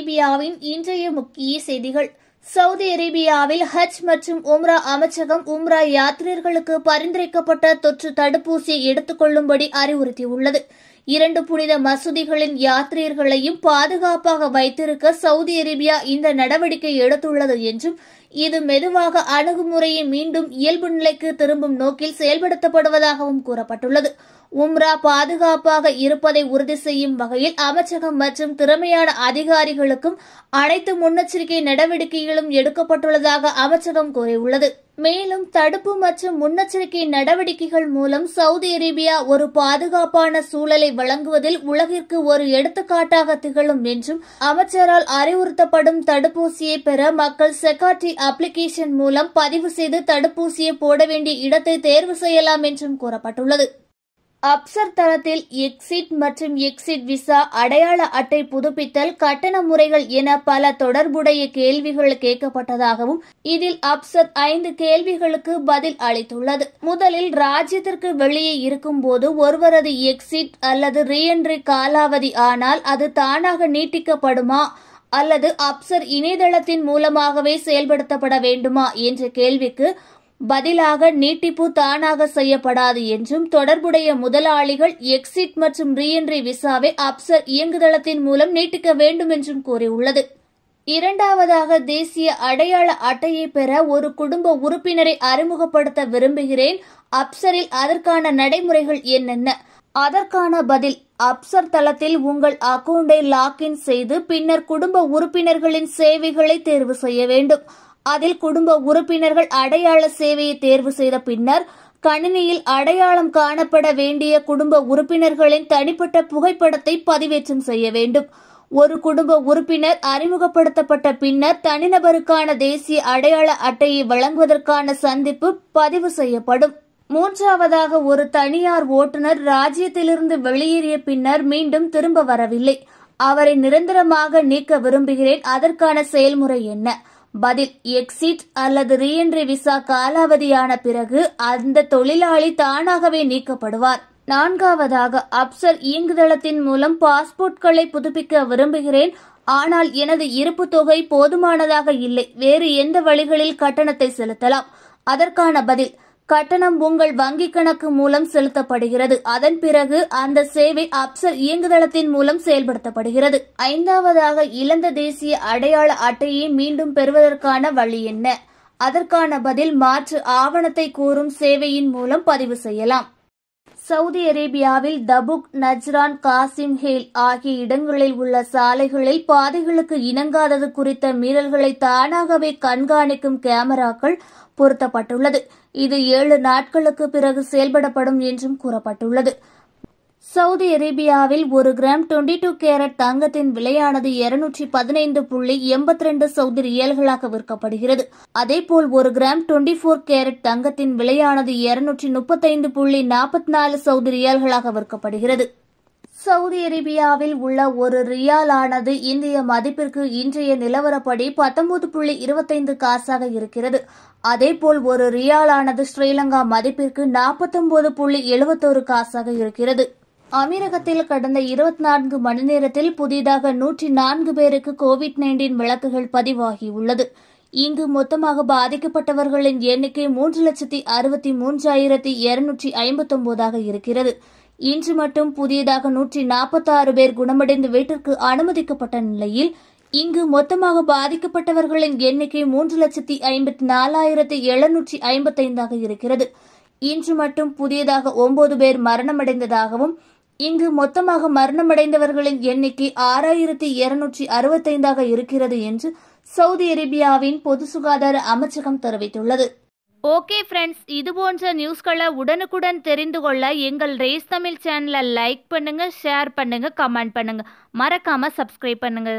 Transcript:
அரேபியாவின் இன்றைய முக்கிய செய்திகள் சவுதி அரேபியாவில் ஹஜ் மற்றும் உம்ரா அமைச்சகம் உம்ரா யாத்ரீர்களுக்கு பரிந்துரைக்கப்பட்ட தொற்று தடுப்பூசியை எடுத்துக் கொள்ளும்படி அறிவுறுத்தியுள்ளது இரண்டு புனித மசூதிகளின் யாத்ரீர்களையும் பாதுகாப்பாக வைத்திருக்க சவுதி அரேபியா இந்த நடவடிக்கை எடுத்துள்ளது என்றும் இது மெதுவாக அணுகுமுறையை மீண்டும் இயல்பு நிலைக்கு திரும்பும் நோக்கில் செயல்படுத்தப்படுவதாகவும் கூறப்பட்டுள்ளது உம்ரா பாதுகாப்பாக இருப்பதை உறுதி செய்யும் வகையில் அமைச்சகம் மற்றும் திறமையான அதிகாரிகளுக்கும் அனைத்து முன்னெச்சரிக்கை நடவடிக்கைகளும் எடுக்கப்பட்டுள்ளதாக அமைச்சகம் கூறியுள்ளது மேலும் தடுப்பு மற்றும் முன்னெச்சரிக்கை நடவடிக்கைகள் மூலம் சவுதி அரேபியா ஒரு பாதுகாப்பான சூழலை வழங்குவதில் உலகிற்கு ஒரு எடுத்துக்காட்டாக திகழும் என்றும் அமைச்சரால் அறிவுறுத்தப்படும் தடுப்பூசியை பெற மக்கள் செக்காட்டி அப்ளிகேஷன் மூலம் பதிவு செய்து தடுப்பூசியை போட வேண்டிய இடத்தை தேர்வு செய்யலாம் என்றும் கூறப்பட்டுள்ளது அப்சர் தளத்தில் எக்ஸிட் மற்றும் எக்ஸிட் விசா அடையாள அட்டை புதுப்பித்தல் கட்டண முறைகள் என பல தொடர்புடைய கேள்விகள் கேட்கப்பட்டதாகவும் இதில் அப்சர் ஐந்து கேள்விகளுக்கு பதில் அளித்துள்ளது முதலில் ராஜ்யத்திற்கு வெளியே இருக்கும் போது ஒருவரது எக்ஸிட் அல்லது ரீஎன்ட்ரி காலாவதி ஆனால் அது தானாக நீட்டிக்கப்படுமா அல்லது அப்சர் இணையதளத்தின் மூலமாகவே செயல்படுத்தப்பட வேண்டுமா என்ற கேள்விக்கு பதிலாக நீட்டிப்பு தானாக செய்யப்படாது என்றும் தொடர்புடைய முதலாளிகள் எக்ஸிட் மற்றும் ரீஎன்ட்ரி விசாவை அப்சர் இயங்குதளத்தின் மூலம் நீட்டிக்க வேண்டும் என்றும் கூறியுள்ளது இரண்டாவதாக தேசிய அடையாள அட்டையை பெற ஒரு குடும்ப உறுப்பினரை அறிமுகப்படுத்த விரும்புகிறேன் அப்சரில் அதற்கான நடைமுறைகள் என்னென்ன அதற்கான பதில் அப்சர் தளத்தில் உங்கள் அக்கவுண்டை லாக்இன் செய்து பின்னர் குடும்ப உறுப்பினர்களின் சேவைகளை தேர்வு செய்ய வேண்டும் அதில் குடும்ப உறுப்பினர்கள் அடையாள சேவையை தேர்வு செய்த பின்னர் கணினியில் அடையாளம் காணப்பட வேண்டிய குடும்ப உறுப்பினர்களின் தனிப்பட்ட புகைப்படத்தை பதிவேற்றம் செய்ய வேண்டும் ஒரு குடும்ப உறுப்பினர் அறிமுகப்படுத்தப்பட்ட பின்னர் தனிநபருக்கான தேசிய அடையாள அட்டையை வழங்குவதற்கான சந்திப்பு பதிவு செய்யப்படும் மூன்றாவதாக ஒரு தனியார் ஓட்டுநர் ராஜ்யத்திலிருந்து வெளியேறிய பின்னர் மீண்டும் திரும்ப வரவில்லை அவரை நிரந்தரமாக நீக்க விரும்புகிறேன் அதற்கான செயல்முறை என்ன பதில் எக்ஸிட் அல்லது ரீஎன்ட்ரி விசா காலாவதியான பிறகு அந்த தொழிலாளி தானாகவே நீக்கப்படுவார் நான்காவதாக அப்சர் இயங்குதளத்தின் மூலம் பாஸ்போர்ட்களை புதுப்பிக்க விரும்புகிறேன் ஆனால் எனது இருப்பு தொகை போதுமானதாக இல்லை வேறு எந்த வழிகளில் கட்டணத்தை செலுத்தலாம் அதற்கான பதில் கட்டணம் உங்கள் வங்கிக் கணக்கு மூலம் செலுத்தப்படுகிறது அதன் பிறகு அந்த சேவை அப்சல் இயங்குதளத்தின் மூலம் செயல்படுத்தப்படுகிறது ஐந்தாவதாக இழந்த தேசிய அடையாள அட்டையை மீண்டும் பெறுவதற்கான வழி என்ன அதற்கான பதில் மாற்று ஆவணத்தை கூறும் சேவையின் மூலம் பதிவு செய்யலாம் சவுதி அரேபியாவில் தபுக் நஜ்ரான் காசிம் ஹேல் ஆகிய இடங்களில் உள்ள சாலைகளில் பாதைகளுக்கு இணங்காதது குறித்த மீறல்களை தானாகவே கண்காணிக்கும் கேமராக்கள் பொருத்தப்பட்டுள்ளது இது ஏழு நாட்களுக்கு பிறகு செயல்படப்படும் என்றும் கூறப்பட்டுள்ளது சவுதி அரேபியாவில் ஒரு கிராம் டுவெண்டி டூ கேரட் தங்கத்தின் விலையானது இருநூற்றி பதினைந்து புள்ளி எண்பத்தி ரெண்டு சவுதி ரியல்களாக விற்கப்படுகிறது அதேபோல் ஒரு கிராம் டுவெண்டி ஃபோர் கேரட் தங்கத்தின் விலையானது இருநூற்றி முப்பத்தைந்து புள்ளி நாற்பத்தி நாலு சவுதி ரியல்களாக விற்கப்படுகிறது சவுதி அரேபியாவில் உள்ள ஒரு ரியால் ஆனது இந்திய மதிப்பிற்கு இன்றைய நிலவரப்படி பத்தொன்பது புள்ளி இருபத்தைந்து காசாக இருக்கிறது அதேபோல் ஒரு ரியால் ஆனது ஸ்ரீலங்கா மதிப்பிற்கு நாற்பத்தொன்பது புள்ளி எழுபத்தோரு காசாக இருக்கிறது அமீரகத்தில் கடந்த இருபத்தி நான்கு மணி நேரத்தில் புதிதாக நூற்றி நான்கு பேருக்கு கோவிட் நைன்டீன் விளக்குகள் பதிவாகியுள்ளது இங்கு மொத்தமாக பாதிக்கப்பட்டவர்களின் எண்ணிக்கை மூன்று லட்சத்தி அறுபத்தி மூன்றாயிரத்தி இருநூற்றி ஐம்பத்தொன்பதாக இருக்கிறது இன்று மட்டும் புதியதாக நூற்றி நாற்பத்தாறு பேர் குணமடைந்து வீட்டிற்கு அனுமதிக்கப்பட்ட நிலையில் இங்கு மொத்தமாக பாதிக்கப்பட்டவர்களின் எண்ணிக்கை மூன்று லட்சத்தி ஐம்பத்தி நாலாயிரத்தி எழுநூற்றி ஐம்பத்தைந்தாக இருக்கிறது இன்று மட்டும் புதியதாக ஒன்பது பேர் மரணமடைந்ததாகவும் இங்கு மொத்தமாக மரணமடைந்தவர்களின் எண்ணிக்கை ஆறாயிரத்தி இருநூற்றி அறுபத்தைந்தாக இருக்கிறது என்று சவுதி அரேபியாவின் பொது சுகாதார அமைச்சகம் தெரிவித்துள்ளது ஓகே ஃப்ரெண்ட்ஸ் இது போன்ற நியூஸ்களை உடனுக்குடன் தெரிந்து கொள்ள எங்கள் ரேஸ் தமிழ் சேனலை லைக் பண்ணுங்க ஷேர் பண்ணுங்க கமெண்ட் பண்ணுங்க மறக்காம சப்ஸ்கிரைப் பண்ணுங்க